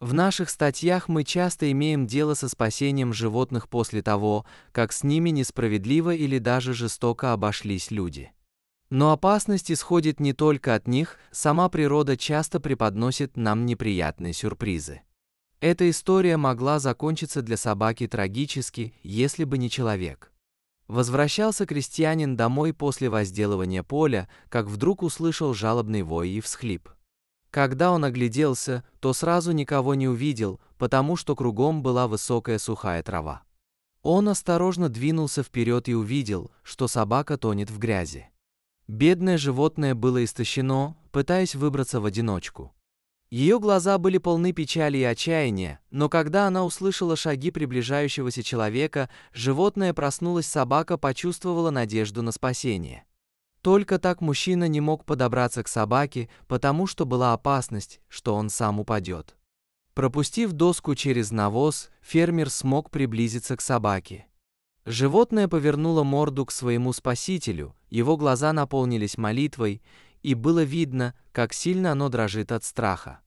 В наших статьях мы часто имеем дело со спасением животных после того, как с ними несправедливо или даже жестоко обошлись люди. Но опасность исходит не только от них, сама природа часто преподносит нам неприятные сюрпризы. Эта история могла закончиться для собаки трагически, если бы не человек. Возвращался крестьянин домой после возделывания поля, как вдруг услышал жалобный вой и всхлип – когда он огляделся, то сразу никого не увидел, потому что кругом была высокая сухая трава. Он осторожно двинулся вперед и увидел, что собака тонет в грязи. Бедное животное было истощено, пытаясь выбраться в одиночку. Ее глаза были полны печали и отчаяния, но когда она услышала шаги приближающегося человека, животное проснулось, собака почувствовала надежду на спасение. Только так мужчина не мог подобраться к собаке, потому что была опасность, что он сам упадет. Пропустив доску через навоз, фермер смог приблизиться к собаке. Животное повернуло морду к своему спасителю, его глаза наполнились молитвой, и было видно, как сильно оно дрожит от страха.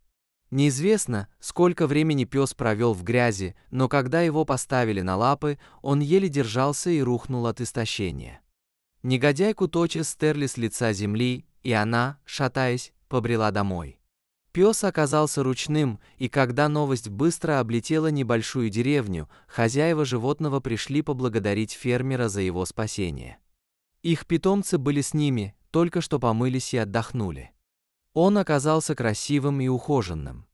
Неизвестно, сколько времени пес провел в грязи, но когда его поставили на лапы, он еле держался и рухнул от истощения. Негодяйку тотчас стерли с лица земли, и она, шатаясь, побрела домой. Пес оказался ручным, и когда новость быстро облетела небольшую деревню, хозяева животного пришли поблагодарить фермера за его спасение. Их питомцы были с ними, только что помылись и отдохнули. Он оказался красивым и ухоженным.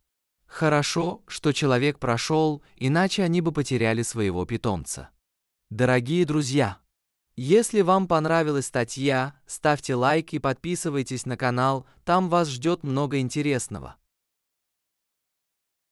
Хорошо, что человек прошел, иначе они бы потеряли своего питомца. Дорогие друзья! Если вам понравилась статья, ставьте лайк и подписывайтесь на канал, там вас ждет много интересного.